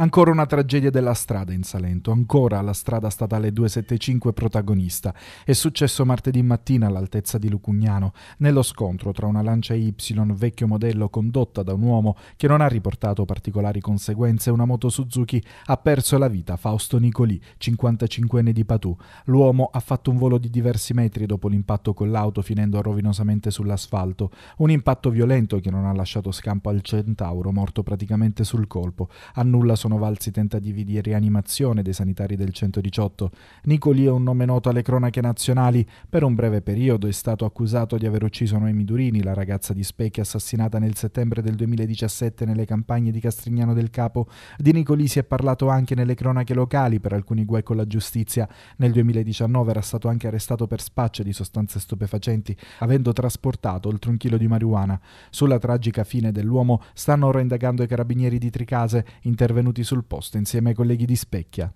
Ancora una tragedia della strada in Salento, ancora la strada statale 275 protagonista. È successo martedì mattina all'altezza di Lucugnano, nello scontro tra una Lancia Y vecchio modello condotta da un uomo che non ha riportato particolari conseguenze, e una moto Suzuki ha perso la vita Fausto Nicolì, 55enne di Patù. L'uomo ha fatto un volo di diversi metri dopo l'impatto con l'auto finendo rovinosamente sull'asfalto, un impatto violento che non ha lasciato scampo al centauro morto praticamente sul colpo. A nulla sono sono valsi tentativi di rianimazione dei sanitari del 118. Nicoli è un nome noto alle cronache nazionali. Per un breve periodo è stato accusato di aver ucciso Noemi Durini, la ragazza di Specchi assassinata nel settembre del 2017 nelle campagne di Castrignano del Capo. Di Nicoli si è parlato anche nelle cronache locali per alcuni guai con la giustizia. Nel 2019 era stato anche arrestato per spaccio di sostanze stupefacenti, avendo trasportato oltre un chilo di marijuana. Sulla tragica fine dell'uomo stanno ora indagando i carabinieri di Tricase, intervenuti seduti sul posto insieme ai colleghi di Specchia,